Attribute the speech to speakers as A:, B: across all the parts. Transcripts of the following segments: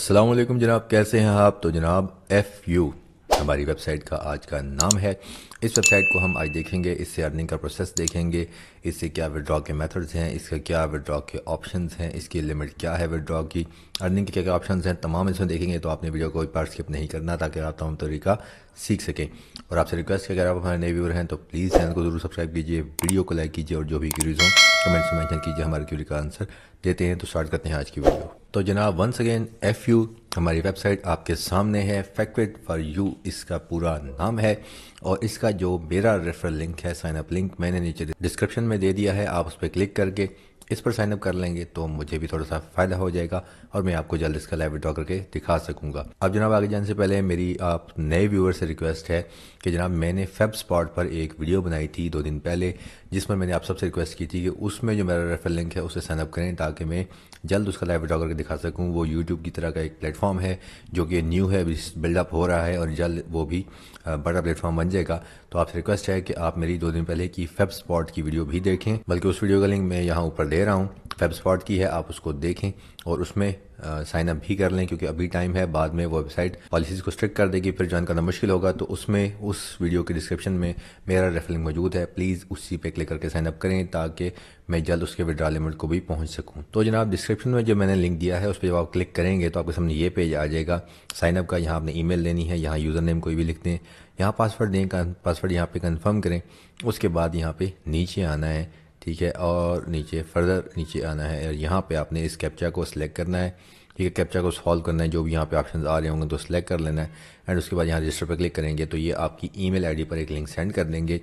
A: असलकम जनाब कैसे हैं आप तो जनाब एफ़ यू हमारी वेबसाइट का आज का नाम है इस वेबसाइट को हम आज देखेंगे इससे अर्निंग का प्रोसेस देखेंगे इससे क्या विड्रॉ के मेथड्स हैं इसका क्या विड्रॉ के ऑप्शंस हैं इसकी लिमिट क्या है विड्रॉ की अर्निंग के क्या क्या ऑप्शंस हैं तमाम इसमें देखेंगे तो आपने वीडियो को पार्ट स्किप नहीं करना ताकि आप तमाम तरीका सीख सकें और आपसे रिक्वेस्ट है अगर आप हमारे नए व्यूअर हैं तो प्लीज़ चैनल को जरूर सब्सक्राइब कीजिए वीडियो को लाइक कीजिए और जो भी क्यूरीज हों कमेंट्स तो में मैंशन कीजिए हमारे क्यूरी का आंसर देते हैं तो स्टार्ट करते हैं आज की वीडियो तो जनाब वंस अगेन एफ यू हमारी वेबसाइट आपके सामने है फैक्ट फॉर यू इसका पूरा नाम है और इसका जो मेरा रेफरल लिंक है साइनअप लिंक मैंने नीचे डिस्क्रिप्शन में दे दिया है आप उस पर क्लिक करके इस पर साइनअप कर लेंगे तो मुझे भी थोड़ा सा फ़ायदा हो जाएगा और मैं आपको जल्द इसका लाइव ड्रॉ करके दिखा सकूँगा अब जनाब आगे जाने से पहले मेरी आप नए व्यूअर से रिक्वेस्ट है कि जनाब मैंने फेब स्पॉट पर एक वीडियो बनाई थी दो दिन पहले जिसमें मैंने आप सबसे रिक्वेस्ट की थी कि उसमें जो मेरा रेफर लिंक है उसे साइनअप करें ताकि मैं जल्द उसका लाइव ड्रा करके दिखा सकूँ वो यूट्यूब की तरह का एक प्लेटफॉर्म है जो कि न्यू है अभी बिल्डअप हो रहा है और जल्द वो भी बड़ा प्लेटफॉर्म बन जाएगा तो आपसे रिक्वेस्ट है कि आप मेरी दो दिन पहले की फेब स्पॉट की वीडियो भी देखें बल्कि उस वीडियो का लिंक मैं यहाँ ऊपर दे रहा हूँ फेब स्पॉट की है आप उसको देखें और उसमें साइन अप भी कर लें क्योंकि अभी टाइम है बाद में वेबसाइट पॉलिसीज़ को स्ट्रिक्ट कर देगी फिर ज्वाइन करना मुश्किल होगा तो उसमें उस वीडियो के डिस्क्रिप्शन में मेरा रेफर लिंक मौजूद है प्लीज़ उसी पे क्लिक करके साइन अप करें ताकि मैं जल्द उसके विड्रा लिमिट को भी पहुंच सकूं तो जनाब डिस्क्रिप्शन में जो मैंने लिंक दिया है उस पर जब आप क्लिक करेंगे तो आपके सामने ये पेज आ जाएगा साइनअप का यहाँ आपने मेल लेनी है यहाँ यूज़र नेम कोई भी लिख दें यहाँ पासवर्ड दें पासवर्ड यहाँ पे कन्फर्म करें उसके बाद यहाँ पे नीचे आना है ठीक है और नीचे फर्दर नीचे आना है और यहाँ पे आपने इस कैप्चा को सिलेक्ट करना है ठीक है कैप्चा को सॉल्व करना है जो भी यहाँ पे ऑप्शन आ रहे होंगे तो सिलेक्ट कर लेना है एंड उसके बाद यहाँ रजिस्टर पर क्लिक करेंगे तो ये आपकी ईमेल आईडी पर एक लिंक सेंड कर देंगे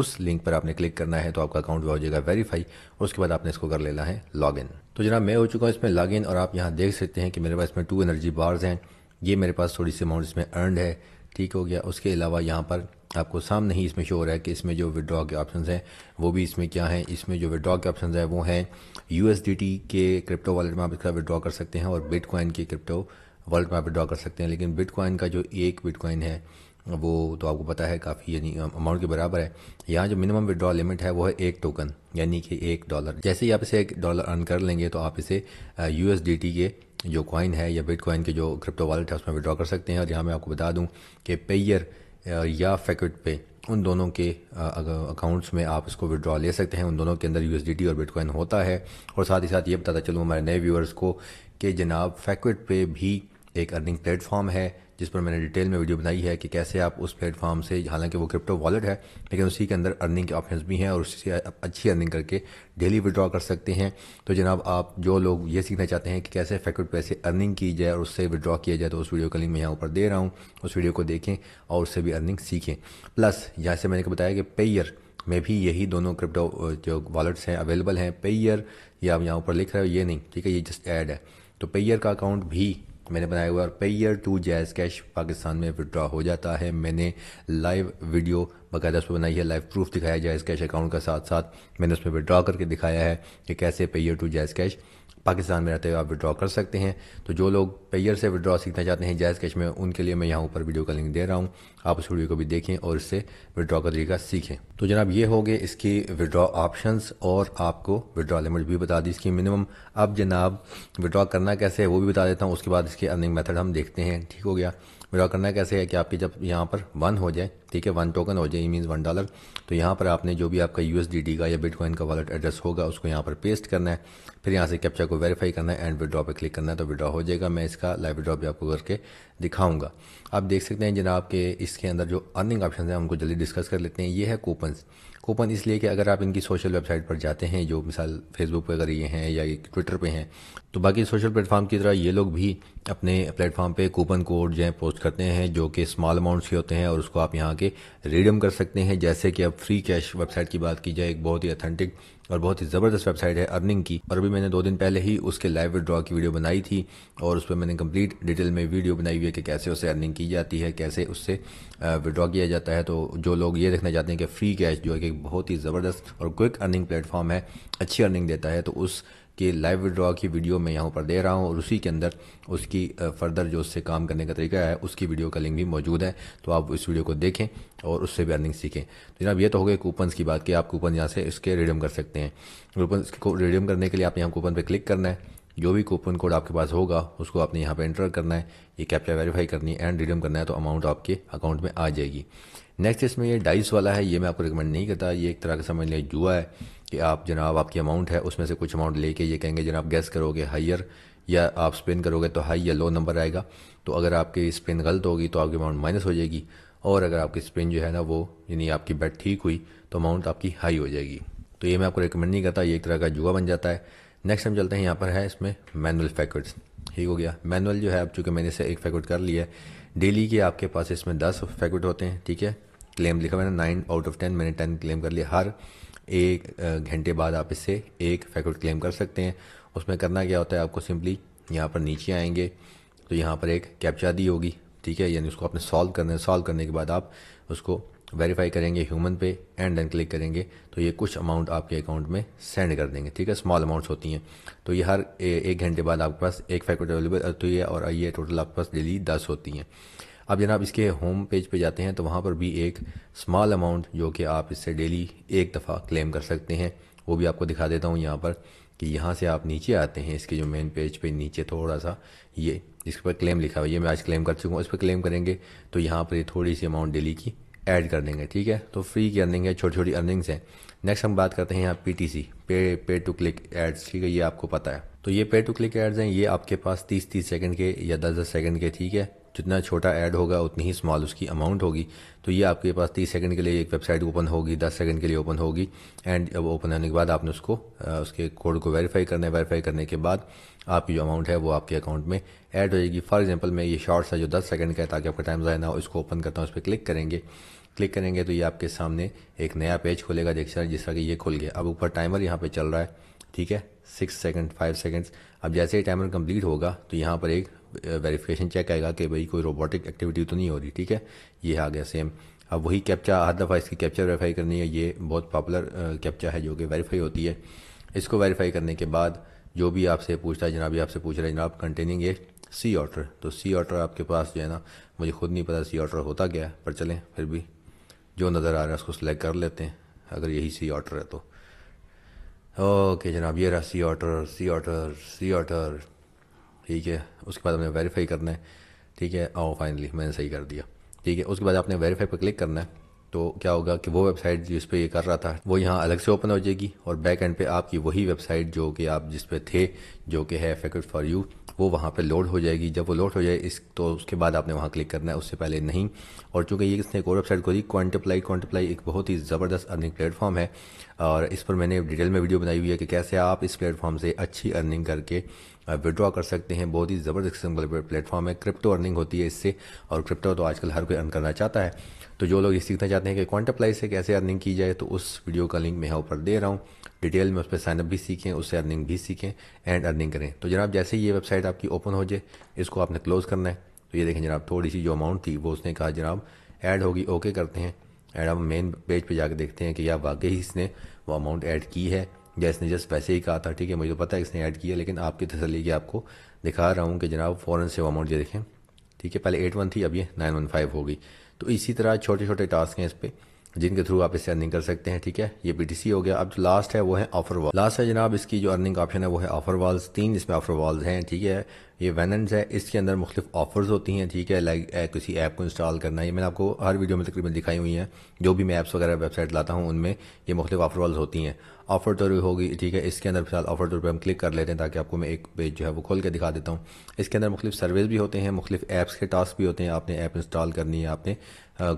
A: उस लिंक पर आपने क्लिक करना है तो आपका अकाउंट हो जाएगा वेरीफाई उसके बाद आपने इसको कर लेना है लॉग तो जना मैं हो चुका हूँ इसमें लॉग और आप यहाँ देख सकते हैं कि मेरे पास इसमें टू एनर्जी बार्स हैं ये मेरे पास थोड़ी सी अमाउंट इसमें अर्नड है ठीक हो गया उसके अलावा यहाँ पर आपको सामने ही इसमें शोर है कि इसमें जो विड्रॉ के ऑप्शन हैं वो भी इसमें क्या हैं इसमें जो विड्रॉ के ऑप्शन हैं वो हैं यू के क्रिप्टो वॉलेट में आप इसका विड्रॉ कर सकते हैं और बिटकॉइन के क्रिप्टो वॉलेट में आप विड्रॉ कर सकते हैं लेकिन बिटकॉइन का जो एक बिटकॉइन है वो तो आपको पता है काफ़ी यानी अमाउंट के बराबर है यहाँ जो मिनिमम विड्रॉ लिमिट है वो है एक टोकन यानी कि एक डॉलर जैसे ही आप इसे एक डॉलर अर्न कर लेंगे तो आप इसे यू के जो कॉइन है या बिटकॉइन के जो क्रिप्टो वॉलेट है उसमें विड्रॉ कर सकते हैं और यहाँ मैं आपको बता दूँ कि पेयर या फैकट पे उन दोनों के अकाउंट्स में आप इसको विड्रॉ ले सकते हैं उन दोनों के अंदर यू और बिटकॉइन होता है और साथ ही साथ ये बताता चलूँ हमारे नए व्यूअर्स को कि जनाब फैकट पे भी एक अर्निंग प्लेटफॉर्म है जिस पर मैंने डिटेल में वीडियो बनाई है कि कैसे आप उस प्लेटफॉर्म से हालांकि वो क्रिप्टो वॉलेट है लेकिन उसी के अंदर अर्निंग के ऑप्शन भी हैं और उससे आप अच्छी अर्निंग करके डेली विड्रॉ कर सकते हैं तो जनाब आप जो लोग ये सीखना चाहते हैं कि कैसे फैक्ट पैसे अर्निंग की जाए और उससे विड्रॉ किया जाए तो उस वीडियो का लिंक मैं यहाँ ऊपर दे रहा हूँ उस वीडियो को देखें और उससे भी अर्निंग सीखें प्लस यहाँ से मैंने बताया कि पेयर में भी यही दोनों क्रिप्टो जो वॉलेट्स हैं अवेलेबल हैं पेयर ये आप यहाँ ऊपर लिख रहे हो ये नहीं ठीक है ये जस्ट ऐड है तो पेयर का अकाउंट भी मैंने बनाया हुआ और Payeer to JazzCash Pakistan में विड्रा हो जाता है मैंने लाइव वीडियो बाकायदा उसमें बनाई है लाइव प्रूफ दिखाया जैज़ कैश अकाउंट का साथ साथ मैंने उसमें विड्रा करके दिखाया है कि कैसे Payeer to JazzCash Pakistan में रहते हुए आप विड्रॉ कर सकते हैं तो जो लोग पेयर से विड्रॉ सीखना चाहते हैं जायज़ कैश में उनके लिए मैं यहाँ ऊपर वीडियो का लिंक दे रहा हूँ आप उस वीडियो को भी देखें और इससे विड्रॉ का तरीका सीखें तो जनाब ये हो गए इसकी विड्रॉ ऑप्शन और आपको विड्रॉ लिमिट भी बता दी इसकी मिनिमम अब जनाब विड्रॉ करना कैसे है वो भी बता देता हूँ उसके बाद इसके अर्निंग मैथड हम देखते हैं ठीक हो गया मुझे करना कैसे है कि आपकी जब यहाँ पर वन हो जाए ठीक है वन टोकन हो जाए मीन्स वन डॉलर तो यहाँ पर आपने जो भी आपका यू का या बिटकॉइन का वॉलेट एड्रेस होगा उसको यहाँ पर पेस्ट करना है फिर यहाँ से कैप्चा को वेरीफाई करना है एंड विड्रॉ पर क्लिक करना है तो विड्रॉ हो जाएगा मैं इसका लाइव विड्रॉ भी आपको करके दिखाऊंगा आप देख सकते हैं जनाब के इसके अंदर जो अर्निंग ऑप्शन है उनको जल्दी डिस्कस कर लेते हैं ये है कूपन्स कूपन इसलिए कि अगर आप इनकी सोशल वेबसाइट पर जाते हैं जो मिसाल फेसबुक पर अगर ये हैं या ट्विटर पे हैं तो बाकी सोशल प्लेटफॉर्म की तरह ये लोग भी अपने प्लेटफॉर्म पे कूपन कोड जो है पोस्ट करते हैं जो कि स्मॉल अमाउंट्स के होते हैं और उसको आप यहाँ के रिडीम कर सकते हैं जैसे कि अब फ्री कैश वेबसाइट की बात की जाए एक बहुत ही अथेंटिक और बहुत ही ज़बरदस्त वेबसाइट है अर्निंग की और अभी मैंने दो दिन पहले ही उसके लाइव विड्रॉ की वीडियो बनाई थी और उस पर मैंने कंप्लीट डिटेल में वीडियो बनाई हुई है कि कैसे उससे अर्निंग की जाती है कैसे उससे विड्रॉ किया जाता है तो जो लोग ये देखना चाहते हैं कि फ्री कैश जो है कि बहुत ही ज़बरदस्त और क्विक अर्निंग प्लेटफॉर्म है अच्छी अर्निंग देता है तो उस के लाइव विड्रॉ की वीडियो मैं यहाँ पर दे रहा हूँ और उसी के अंदर उसकी फर्दर जो उससे काम करने का तरीका है उसकी वीडियो का लिंक भी मौजूद है तो आप इस वीडियो को देखें और उससे भी अर्निंग सीखें तो जनाब ये तो हो गए कूपन की बात कि आप कूपन यहाँ से इसके रिडीम कर सकते हैं कूपन को रिडीम करने के लिए आप यहाँ कूपन पर क्लिक करना है जो भी कूपन कोड आपके पास होगा उसको आपने यहाँ पर एंटर करना है ये कैप्चा वेरीफाई करनी है एंड रिडीम करना है तो अमाउंट आपके अकाउंट में आ जाएगी नेक्स्ट इसमें ये डाइस वाला है ये मैं आपको रिकमेंड नहीं करता ये एक तरह का समझ लें जुआ है कि आप जनाब आपकी अमाउंट है उसमें से कुछ अमाउंट लेके ये कहेंगे जनाब गैस करोगे हाइयर या आप स्पिन करोगे तो हाई या लो नंबर आएगा तो अगर आपकी स्पिन गलत होगी तो आपकी अमाउंट माइनस हो जाएगी और अगर आपकी स्पिन जो है ना वो यानी आपकी बैट ठीक हुई तो अमाउंट आपकी हाई हो जाएगी तो ये मैं आपको रिकमेंड नहीं करता ये एक तरह का जुआ बन जाता है नेक्स्ट हम चलते हैं यहाँ पर है इसमें मैनुअल फैकट्स ठीक हो गया मैनुअल जो है अब चूँकि मैंने इसे एक फैकट कर लिया है डेली के आपके पास इसमें दस फैकट होते हैं ठीक है क्लेम लिखा मैंने नाइन आउट ऑफ टेन मैंने टेन क्लेम कर लिया हर एक घंटे बाद आप इससे एक फैकट क्लेम कर सकते हैं उसमें करना क्या होता है आपको सिंपली यहाँ पर नीचे आएंगे तो यहाँ पर एक कैप्चा दी होगी ठीक है यानी उसको आपने सॉल्व करने सॉल्व करने के बाद आप उसको वेरीफाई करेंगे ह्यूमन पे एंड देन क्लिक करेंगे तो ये कुछ अमाउंट आपके अकाउंट में सेंड कर देंगे ठीक है स्मॉल अमाउंट्स होती हैं तो ये हर ए, एक घंटे बाद आपके पास एक फैकल्टी अवेलेबल होती है और ये टोटल आपके पास डेली दस होती हैं अब जनाब इसके होम पेज पे जाते हैं तो वहाँ पर भी एक स्मॉल अमाउंट जो कि आप इससे डेली एक दफ़ा क्लेम कर सकते हैं वो भी आपको दिखा देता हूँ यहाँ पर कि यहाँ से आप नीचे आते हैं इसके जो मेन पेज पे नीचे थोड़ा सा ये इसके पर क्लेम लिखा हुआ है ये मैं आज क्लेम कर चुका हूँ इस पर क्लेम करेंगे तो यहाँ पर थोड़ी सी अमाउंट डेली की ऐड कर देंगे ठीक है तो फ्री की अर्निंग है छोटी छोटी अर्निंग्स हैं नेक्स्ट हम बात करते हैं यहाँ पी टी सी पे पे टू क्लिक एड्स ठीक है ये आपको पता है तो ये पे टू क्लिक एड्स हैं ये आपके पास तीस तीस सेकेंड के या दस दस सेकेंड के ठीक है जितना छोटा ऐड होगा उतनी ही स्मॉल उसकी अमाउंट होगी तो ये आपके पास तीस सेकंड के लिए एक वेबसाइट ओपन होगी दस सेकंड के लिए ओपन होगी एंड अब ओपन होने के बाद आपने उसको उसके कोड को वेरीफाई करना है वेरीफाई करने के बाद आपकी जो अमाउंट है वो आपके अकाउंट में ऐड हो जाएगी फॉर एग्जाम्पल मैं ये शॉर्ट्स है जो दस सेकेंड का है ताकि आपका टाइम जाए ना उसको ओपन करता हूँ उस पर क्लिक करेंगे क्लिक करेंगे तो ये आपके सामने एक नया पेज खोलेगा देख हैं जिस तरह कि ये खुल गया अब ऊपर टाइमर यहाँ पे चल रहा है ठीक है सिक्स सेकंड फाइव सेकंड्स अब जैसे ही टाइमर कंप्लीट होगा तो यहाँ पर एक वेरिफिकेशन चेक आएगा कि भाई कोई रोबोटिक एक्टिविटी तो नहीं हो रही ठीक है ये आ गया सेम अब वही कैप्चा हर दफ़ा इसकी कैप्चर वेरीफाई करनी है ये बहुत पॉपुलर कैप्चा है जो कि वेरीफाई होती है इसको वेरीफाई करने के बाद जो भी आपसे पूछता है जनाब ये आपसे पूछ रहे हैं जनाब कंटेनिंग ये सी ऑर्डर तो सी ऑर्डर आपके पास जो है ना मुझे खुद नहीं पता सी ऑर्डर होता क्या है पर चलें फिर भी जो नज़र आ रहा है उसको सिलेक्ट कर लेते हैं अगर यही सी ऑर्डर है तो ओके जनाब ये रहा C order C order C order ठीक है उसके बाद हमने वेरीफाई करना है ठीक है आओ फाइनली मैंने सही कर दिया ठीक है उसके बाद आपने वेरीफाई पर क्लिक करना है तो क्या होगा कि वो वेबसाइट जिस पे ये कर रहा था वो यहाँ अलग से ओपन हो जाएगी और बैक एंड पे आपकी वही वेबसाइट जो कि आप जिस पे थे जो कि है फैक्ट फॉर यू वो वहाँ पर लोड हो जाएगी जब वो लोड हो जाए इस तो उसके बाद आपने वहाँ क्लिक करना है उससे पहले नहीं और चूँकि ये इसने एक और वेबसाइट खोली क्वान्टप्लाई क्वान्टप्लाई एक बहुत ही ज़बरदस्त अर्निंग प्लेटफॉर्म है और इस पर मैंने डिटेल में वीडियो बनाई हुई है कि कैसे आप इस प्लेटफॉर्म से अच्छी अर्निंग करके विड्रॉ कर सकते हैं बहुत ही ज़बरदस्त प्लेटफॉर्म है क्रिप्टो अर्निंग होती है इससे और क्रिप्टो तो आजकल हर कोई अर्न करना चाहता है तो जो लोग ये सीखना चाहते हैं कि क्वांटप्लाई से कैसे अर्निंग की जाए तो उस वीडियो का लिंक मैं यहाँ ऊपर दे रहा हूँ डिटेल में उस पर साइनअप भी सीखें उससे अर्निंग भी सीखें एंड अर्निंग करें तो जनाब जैसे ही ये वेबसाइट आपकी ओपन हो जाए इसको आपने क्लोज़ करना है तो ये देखें जनाब थोड़ी सी जो अमाउंट थी वो उसने कहा जनाब ऐड होगी ओके करते हैं एंड हम मेन पेज पे जाके देखते हैं कि या वाकई इसने वो अमाउंट ऐड की है या इसने जस्ट वैसे ही कहा था ठीक है मुझे तो पता है इसने ऐड किया लेकिन आपकी तसली की आपको दिखा रहा हूँ कि जनाब फ़ौरन से वो अमाउंट ये देखें ठीक है पहले एट वन थी अब ये नाइन वन फाइव हो गई तो इसी तरह छोटे छोटे टास्क हैं इस पर जिनके थ्रू आप इसे अर्निंग कर सकते हैं ठीक है ये सी हो गया अब जो लास्ट है वो है ऑफर वॉल लास्ट है जनाब इसकी जो अर्निंग ऑप्शन है वो है ऑफर वॉल्स तीन इसमें ऑफर वॉल्स हैं ठीक है ये वैनेंस है इसके अंदर मुख्तफ ऑफर्स होती हैं ठीक है लाइक किसी ऐप को इंस्टॉल करना ये मैंने आपको हर वीडियो में तकरीबन दिखाई हुई हैं जो भी मैं ऐप्स वगैरह वेबसाइट लाता हूँ उनमें ये मुख्तफ ऑफर वॉल्स होती हैं ऑफर तो होगी ठीक है इसके अंदर फिलहाल ऑफर तो पर हम क्लिक कर लेते हैं ताकि आपको मैं एक पेज जो है वो खोल के दिखा देता हूँ इसके अंदर मुख्तु सर्विस भी होते हैं मुख्तु ऐप्स के टास्क भी होते हैं आपने ऐप इंस्टॉल करनी है आपने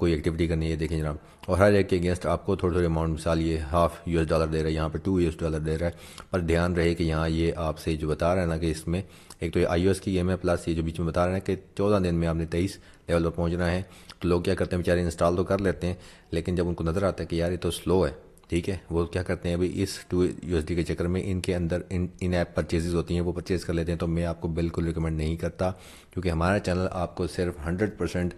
A: कोई एक्टिविटी करनी है देखें जनाब और हर एक के अगेंस्ट आपको थोड़े थोड़े अमाउंट मिसाल ये हाफ यू एस डॉलर दे रहा है यहाँ पर टू यू एस डॉलर दे रहा है पर ध्यान रहे कि यहाँ ये आपसे जो बता रहा है ना कि इसमें एक तो ये आई की गेम है प्लस ये जो बीच में बता रहे हैं कि चौदह दिन में आपने तेईस लेवल पर पहुँचना है तो लोग क्या करते हैं बेचारे इंस्टॉल तो कर लेते हैं लेकिन जब उनको नज़र आता है कि यार ये तो स्लो है ठीक है वो क्या करते हैं अभी इस टू यू के चक्कर में इनके अंदर इन इन ऐप परचेजेज होती हैं वो परचेज़ कर लेते हैं तो मैं आपको बिल्कुल रिकमेंड नहीं करता क्योंकि हमारा चैनल आपको सिर्फ हंड्रेड परसेंट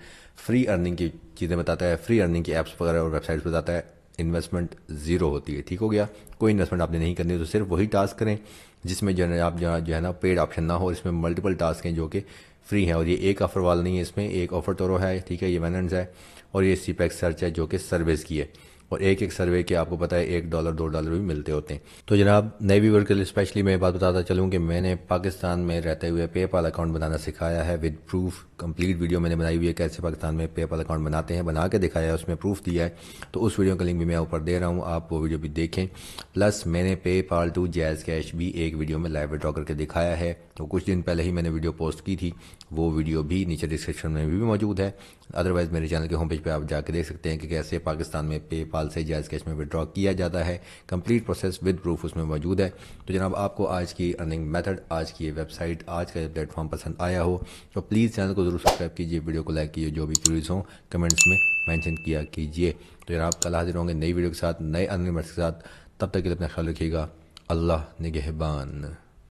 A: फ्री अर्निंग की चीज़ें बताता है फ्री अर्निंग की ऐप्स वगैरह और वेबसाइट्स बताता है इन्वेस्टमेंट ज़ीरो होती है ठीक हो गया कोई इन्वेस्टमेंट आपने नहीं करनी तो सिर्फ वही टास्क करें जिसमें जो है आप जो है ना पेड ऑप्शन ना हो इसमें मल्टीपल टास्क हैं जो कि फ्री हैं और ये एक ऑफर वाला नहीं है इसमें एक ऑफर टोरो तो है ठीक है ये मैनेंस है और ये सी सर्च है जो कि सर्विस की है और एक एक सर्वे के आपको पता है एक डॉलर दो डॉलर भी मिलते होते हैं तो जनाब नए व्यूवर के लिए स्पेशली मैं बात बताता चलूँ कि मैंने पाकिस्तान में रहते हुए पेपाल अकाउंट बनाना सिखाया है विद प्रूफ कंप्लीट वीडियो मैंने बनाई हुई है कैसे पाकिस्तान में पेपाल अकाउंट बनाते हैं बना के दिखाया है उसमें प्रूफ दिया है तो उस वीडियो का लिंक भी मैं ऊपर दे रहा हूँ आप वो वीडियो भी देखें प्लस मैंने पे पाल टू जैज़ कैश भी एक वीडियो में लाइव ड्रॉ करके दिखाया है तो कुछ दिन पहले ही मैंने वीडियो पोस्ट की थी वो वीडियो भी नीचे डिस्क्रिप्शन में भी मौजूद है अदरवाइज़ मेरे चैनल के होम पेज पर आप जाके देख सकते हैं कि कैसे पाकिस्तान में पे पेपाल से जायज़ कैश में विड्रॉ किया जाता है कंप्लीट प्रोसेस विद प्रूफ उसमें मौजूद है तो जनाब आपको आज की अर्निंग मेथड आज की वेबसाइट आज का प्लेटफॉर्म पसंद आया हो तो प्लीज़ चैनल को ज़रूर सब्सक्राइब कीजिए वीडियो को लाइक कीजिए जो भी क्यूरीज हों कमेंट्स में मैंशन किया कीजिए तो जनाब कल हाजिर होंगे नई वीडियो के साथ नए अर्निंग मेथड के साथ तब तक के लिए अपना ख्याल रखिएगा अल्लाह निगहबान